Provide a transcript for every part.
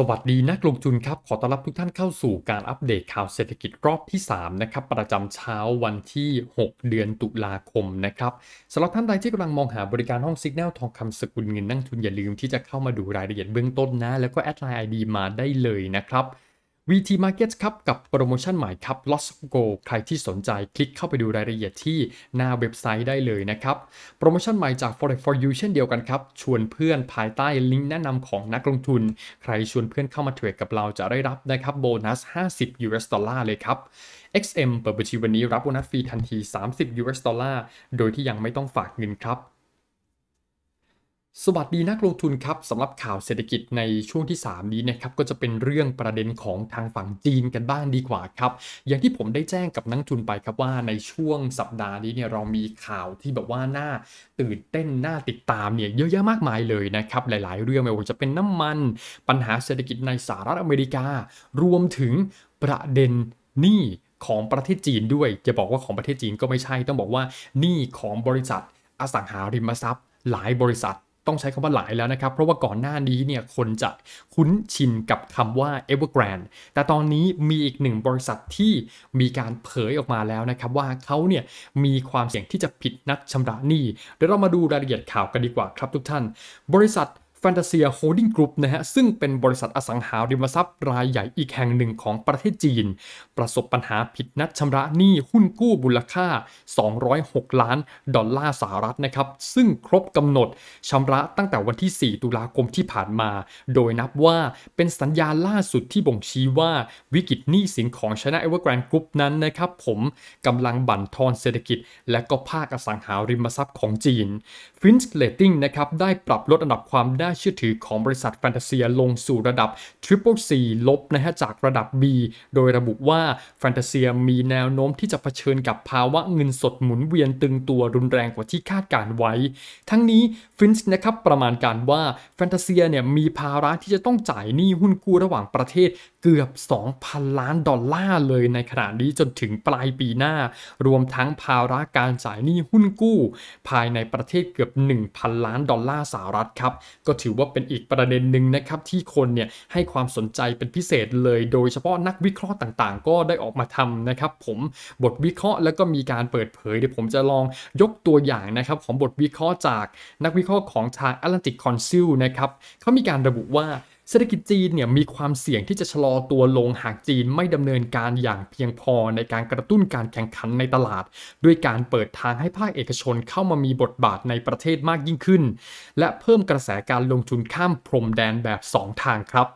สวัสดีนักลงทุนครับ ขอต้อนรับทุกท่านเข้าสู่การอัปเดตข่าวเศรษฐกิจรอบที่ 3 นะครับ ประจำเช้าวันที่ 6 เดือนตุลาคมนะครับสำหรับท่านใดที่กำลังมองหาบริการห้องสิกแนลทองคำสกุลเงินนั่งทุนอย่าลืมที่จะเข้ามาดูรายละเอียดเบื้องต้นนะ แล้วก็แอดไลน์ไอดีมาได้เลยนะครับ VT m a r k e t ครับกับโปรโมชั่นใหม่ครับ l o t Go ใครที่สนใจคลิกเข้าไปดูรายละเอียดที่หน้าเว็บไซต์ได้เลยนะครับ โปรโมชั่นใหม่จาก Forex for You เช่นเดียวกันครับ ชวนเพื่อนภายใต้ลิงก์แนะนำของนักลงทุน ใครชวนเพื่อนเข้ามาเทรดกับเราจะได้รับนะครับโบนัส 50 US ดอลลาร์เลยครับ XM เปิดบัญชีวันนี้รับโบนัสฟรีทันที 30 US ดอลลาร์โดยที่ยังไม่ต้องฝากเงินครับสวัสดีนักลงทุนครับสำหรับข่าวเศรษฐกิจในช่วงที่ 3 นี้นะครับก็จะเป็นเรื่องประเด็นของทางฝั่งจีนกันบ้างดีกว่าครับ อย่างที่ผมได้แจ้งกับนักทุนไปครับว่าในช่วงสัปดาห์นี้เนี่ยเรามีข่าวที่แบบว่าน่าตื่นเต้นน่าติดตามเนี่ยเยอะแยะมากมายเลยนะครับ หลายๆ เรื่องไม่ว่าจะเป็นน้ำมันปัญหาเศรษฐกิจในสหรัฐอเมริกา รวมถึงประเด็นหนี้ของประเทศจีนด้วย จะบอกว่าของประเทศจีนก็ไม่ใช่ ต้องบอกว่าหนี้ของบริษัท อสังหาริมทรัพย์ หลายบริษัทต้องใช้คำว่าหลายแล้วนะครับ เพราะว่าก่อนหน้านี้เนี่ยคนจะคุ้นชินกับคำว่า Evergrande แต่ตอนนี้มีอีกหนึ่งบริษัทที่มีการเผยออกมาแล้วนะครับ ว่าเขาเนี่ยมีความเสี่ยงที่จะผิดนัดชำระหนี้เดี๋ยวเรามาดูรายละเอียดข่าวกันดีกว่าครับทุกท่าน บริษัทฟนตาเซียโฮดดิ้งกรุ๊ปนะฮะ ซึ่งเป็นบริษัทอสังหาริมทรัพย์ รายใหญ่อีกแห่งหนึ่งของประเทศจีน ประสบปัญหาผิดนัดชำระหนี้หุ้นกู้บุลค่า 206 ล้านดอลลาร์สหรัฐนะครับ ซึ่งครบกำหนดชำระตั้งแต่วันที่ 4 ตุลาคมที่ผ่านมา โดยนับว่าเป็นสัญญาล่าสุดที่บ่งชี้ว่าวิกฤตหนี้สินของชนะเอเวอร์แกรนด์กรุ๊ปนั้นนะครับผมกำลังบั่นทอนเศรษฐกิจ และก็ภาคอสังหาริมทรัพย์ของจีนฟินส์เลตติ้งนะครับได้ปรับลดอันดับความได้เชื่อถือของบริษัทแฟนตาเซียลงสู่ระดับ Triple C ลบนะฮะจากระดับ B โดยระบุว่าแฟนตาเซียมีแนวโน้มที่จะเผชิญกับภาวะเงินสดหมุนเวียนตึงตัวรุนแรงกว่าที่คาดการไว้ ทั้งนี้ฟินส์นะครับประมาณการว่าแฟนตาเซียเนี่ยมีภาระที่จะต้องจ่ายหนี้หุ้นกู้ระหว่างประเทศเกือบ 2,000 ล้านดอลลาร์เลยในขณะนี้จนถึงปลายปีหน้า รวมทั้งภาระการจ่ายหนี้หุ้นกู้ภายในประเทศเกือบ 1,000 ล้านดอลลาร์สหรัฐครับก็ถือว่าเป็นอีกประเด็นหนึ่งนะครับ ที่คนเนี่ยให้ความสนใจเป็นพิเศษเลย โดยเฉพาะนักวิเคราะห์ต่าง ๆ ก็ได้ออกมาทำนะครับ ผมบทวิเคราะห์แล้วก็มีการเปิดเผยเดี๋ยวผมจะลองยกตัวอย่างนะครับ ของบทวิเคราะห์จากนักวิเคราะห์ของทาง Atlantic Council นะครับเขามีการระบุว่าเศรษฐกิจจีนเนี่ยมีความเสี่ยงที่จะชะลอตัวลงหากจีนไม่ดำเนินการอย่างเพียงพอในการกระตุ้นการแข่งขันในตลาด ด้วยการเปิดทางให้ภาคเอกชนเข้ามามีบทบาทในประเทศมากยิ่งขึ้น และเพิ่มกระแสการลงทุนข้ามพรมแดนแบบ 2 ทางครับ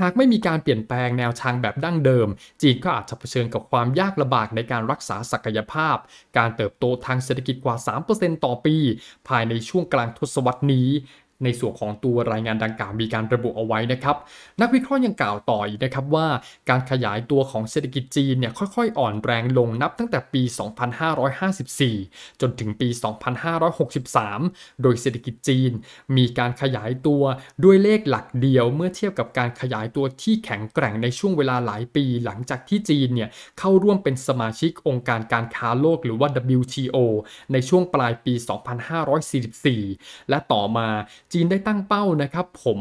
หากไม่มีการเปลี่ยนแปลงแนวทางแบบดั้งเดิม จีนก็อาจจะเผชิญกับความยากลำบากในการรักษาศักยภาพ การเติบโตทางเศรษฐกิจกว่า 3%ต่อปี ภายในช่วงกลางทศวรรษนี้ในส่วนของตัวรายงานดังกล่าวมีการระบุเอาไว้นะครับนักวิเคราะห์ยังกล่าวต่ออีกนะครับว่าการขยายตัวของเศรษฐกิจจีนเนี่ยค่อยๆอ่อนแรงลงนับตั้งแต่ปี 2554 จนถึงปี 2563 โดยเศรษฐกิจจีน มีการขยายตัวด้วยเลขหลักเดียวเมื่อเทียบกับการขยายตัวที่แข็งแกร่งในช่วงเวลาหลายปี หลังจากที่จีนเนี่ยเข้าร่วมเป็นสมาชิกองค์การการค้าโลก หรือว่า WTO ในช่วงปลายปี 2544 และต่อมาจีนได้ตั้งเป้านะครับ ผม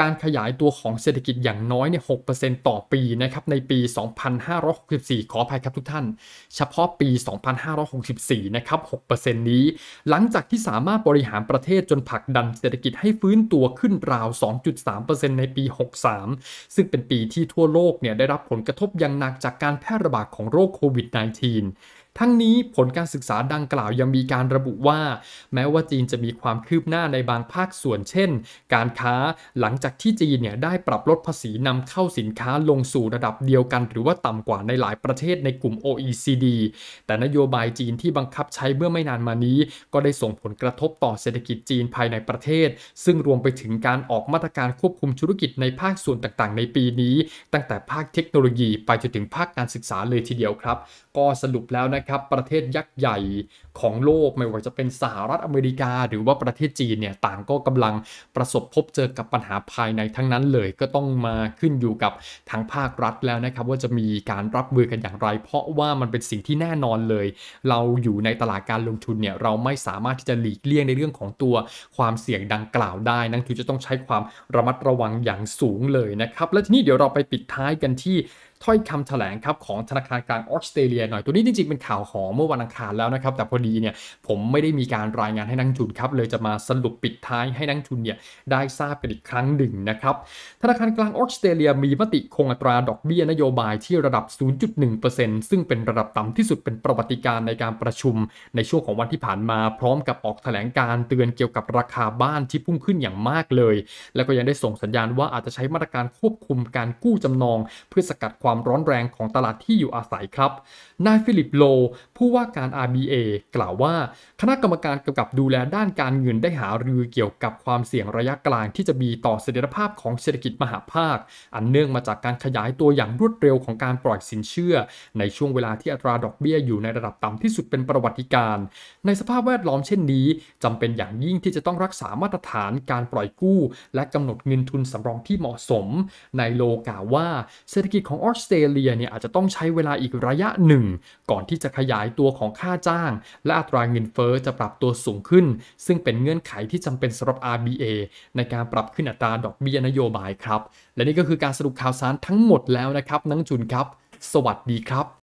การขยายตัวของเศรษฐกิจอย่างน้อยเนี่ย6%ต่อปีนะครับในปี 2564 ขออภัยครับทุกท่าน เฉพาะปี 2564 นะครับ 6%นี้ หลังจากที่สามารถบริหารประเทศจนผลักดันเศรษฐกิจให้ฟื้นตัวขึ้นราว 2.3%ในปี 63 ซึ่งเป็นปีที่ทั่วโลกเนี่ยได้รับผลกระทบอย่างหนักจากการแพร่ระบาดของโรคโควิด -19 ทั้งนี้ผลการศึกษาดังกล่าวยังมีการระบุว่าแม้ว่าจีนจะมีความคืบหน้าในบางภาคส่วนเช่น การค้าหลังจากที่จีนเนี่ยได้ปรับลดภาษีนำเข้าสินค้าลงสู่ระดับเดียวกันหรือว่าต่ำกว่าในหลายประเทศในกลุ่ม OECD แต่นโยบายจีนที่บังคับใช้เมื่อไม่นานมานี้ ก็ได้ส่งผลกระทบต่อเศรษฐกิจจีนภายในประเทศ ซึ่งรวมไปถึงการออกมาตรการควบคุมธุรกิจในภาคส่วนต่างๆ ในปีนี้ ตั้งแต่ภาคเทคโนโลยีไปจนถึงภาคการศึกษาเลยทีเดียวครับ ก็สรุปแล้วนะครับประเทศยักษ์ใหญ่ของโลกไม่ว่าจะเป็นสหรัฐอเมริกา หรือว่าประเทศจีนเนี่ยต่างก็กำลังประสบพบเจอกับปัญหาภายในทั้งนั้นเลยก็ต้องมาขึ้นอยู่กับทางภาครัฐแล้วนะครับ ว่าจะมีการรับมือกันอย่างไรเพราะว่ามันเป็นสิ่งที่แน่นอนเลย เราอยู่ในตลาดการลงทุนเนี่ย เราไม่สามารถที่จะหลีกเลี่ยงในเรื่องของตัวความเสี่ยงดังกล่าวได้ นั่นคือจะต้องใช้ความระมัดระวังอย่างสูงเลยนะครับและทีนี้เดี๋ยวเราไปปิดท้ายกันที่ถ้อยคำแถลงครับของธนาคารกลางออสเตรเลียหน่อยตัวนี้จริงๆ เป็นข่าวของเมื่อวันอังคารแล้วนะครับแต่พอดีเนี่ยผมไม่ได้มีการรายงานให้นักทุนครับเลยจะมาสรุปปิดท้ายให้นักทุนเนี่ยได้ทราบกันอีกครั้งหนึ่งนะครับธนาคารกลางออสเตรเลีย มีมติคงอัตราดอกเบี้ยนโยบายที่ระดับ 0.1%ซึ่งเป็นระดับต่ำที่สุดเป็นประวัติการในการประชุม ในช่วงของวันที่ผ่านมาพร้อมกับออกแถลงการเตือนเกี่ยวกับราคาบ้านที่พุ่งขึ้นอย่างมากเลย แล้วก็ยังได้ส่งสัญญาณว่าอาจจะใช้มาตรการควบคุมการกู้จำนอง เพื่อสกัดความความร้อนแรงของตลาดที่อยู่อาศัยครับ นายฟิลิปโล ผู้ว่าการ RBA กล่าวว่าคณะกรรมการกำกับดูแลด้านการเงินได้หารือเกี่ยวกับความเสี่ยงระยะกลางที่จะมีต่อเสถียรภาพของเศรษฐกิจมหาภาค อันเนื่องมาจากการขยายตัวอย่างรวดเร็วของการปล่อยสินเชื่อ ในช่วงเวลาที่อัตราดอกเบี้ยอยู่ในระดับต่ำที่สุดเป็นประวัติการในสภาพแวดล้อมเช่นนี้จำเป็นอย่างยิ่งที่จะต้องรักษามาตรฐานการปล่อยกู้ และกำหนดเงินทุนสำรองที่เหมาะสมในโลกล่าวว่า เศรษฐกิจของออสสเตรเลียเนี่ยอาจจะต้องใช้เวลาอีกระยะหนึ่ง ก่อนที่จะขยายตัวของค่าจ้าง และอัตราเงินเฟอ้อจะปรับตัวสูงขึ้น ซึ่งเป็นเงื่อนไขที่จำเป็นสำหรับ RBA ในการปรับขึ้นอัตราดอกเบี้ยนโยบายครับ และนี่ก็คือการสรุปข่าวสารทั้งหมดแล้วนะครับนังจุนครับ สวัสดีครับ